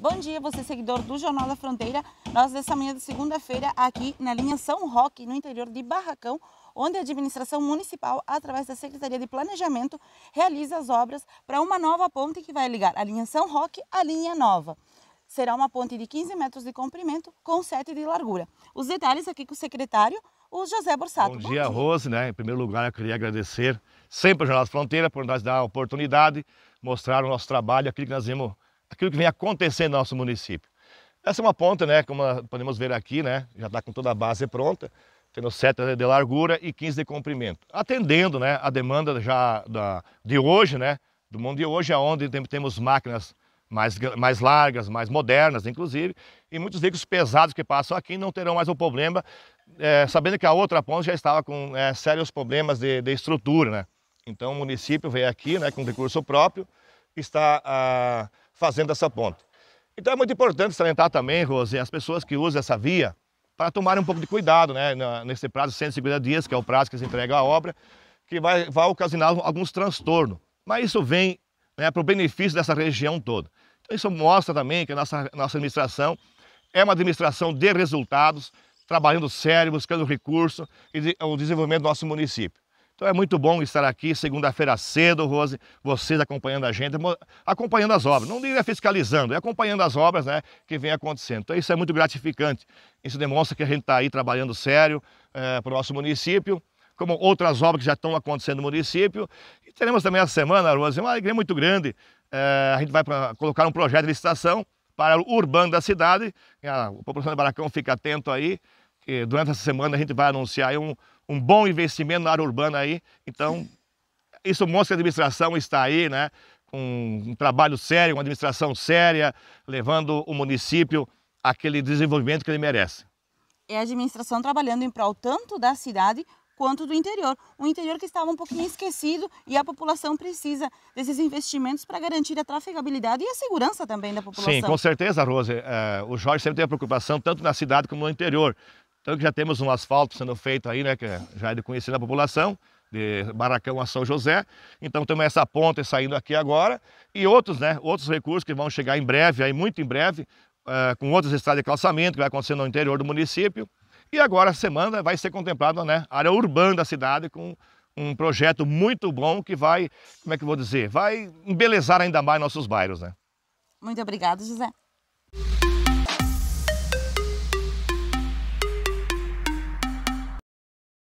Bom dia, você é seguidor do Jornal da Fronteira. Nós, nessa manhã de segunda-feira, aqui na linha São Roque, no interior de Barracão, onde a administração municipal, através da Secretaria de Planejamento, realiza as obras para uma nova ponte que vai ligar a linha São Roque à linha Nova. Será uma ponte de 15 metros de comprimento com 7 de largura. Os detalhes aqui com o secretário, o José Borsato. Bom, Bom dia, dia, Rose. Né? Em primeiro lugar, eu queria agradecer sempre ao Jornal da Fronteira por nos dar a oportunidade, mostrar o nosso trabalho, aquilo que nós vimos aquilo que vem acontecendo no nosso município. Essa é uma ponte, né? Como podemos ver aqui, né? Já está com toda a base pronta, tendo 7 de largura e 15 de comprimento. Atendendo, né? A demanda já da, de hoje, né? Do mundo de hoje, é onde temos máquinas mais, mais largas, mais modernas, inclusive, e muitos veículos pesados que passam aqui não terão mais o problema, é, sabendo que a outra ponte já estava com é, sérios problemas de, de, estrutura, né? Então o município veio aqui, né? Com recurso próprio, está... Ah, fazendo essa ponte. Então é muito importante salientar também, Rose, as pessoas que usam essa via para tomarem um pouco de cuidado, né? Nesse prazo de 150 dias, que é o prazo que se entrega a obra, que vai, vai ocasionar alguns transtornos. Mas isso vem né, para o benefício dessa região toda. Então isso mostra também que a nossa, nossa administração é uma administração de resultados, trabalhando sério, buscando recursos e de, o desenvolvimento do nosso município. Então é muito bom estar aqui segunda-feira cedo, Rose, vocês acompanhando a gente, acompanhando as obras. Não diria é fiscalizando, é acompanhando as obras né, que vem acontecendo. Então isso é muito gratificante. Isso demonstra que a gente está aí trabalhando sério é, eh, para o nosso município, como outras obras que já estão acontecendo no município. E teremos também essa semana, Rose, uma alegria muito grande. É, a gente vai pra, colocar um projeto de licitação para o urbano da cidade. A população de Baracão fica atento aí. durante essa semana a gente vai anunciar um, um bom investimento na área urbana aí. Então, isso mostra que a administração está aí, né? Com um trabalho sério, uma administração séria, levando o município àquele desenvolvimento que ele merece. É a administração trabalhando em prol tanto da cidade quanto do interior. O interior que estava um pouquinho esquecido e a população precisa desses investimentos para garantir a trafegabilidade e a segurança também da população. Sim, com certeza, Rose. É, o Jorge sempre tem a preocupação tanto na cidade como no interior. Então já temos um asfalto sendo feito aí, né, que é já é de conhecida a população, de Baracão a São José. Então temos essa ponte saindo aqui agora e outros, né, outros recursos que vão chegar em breve, aí muito em breve, uh, com outras estradas de calçamento que vai acontecer no interior do município. E agora, semana, vai ser contemplada né, a área urbana da cidade com um projeto muito bom que vai, como é que vou dizer, vai embelezar ainda mais nossos bairros, né? Muito obrigado, José.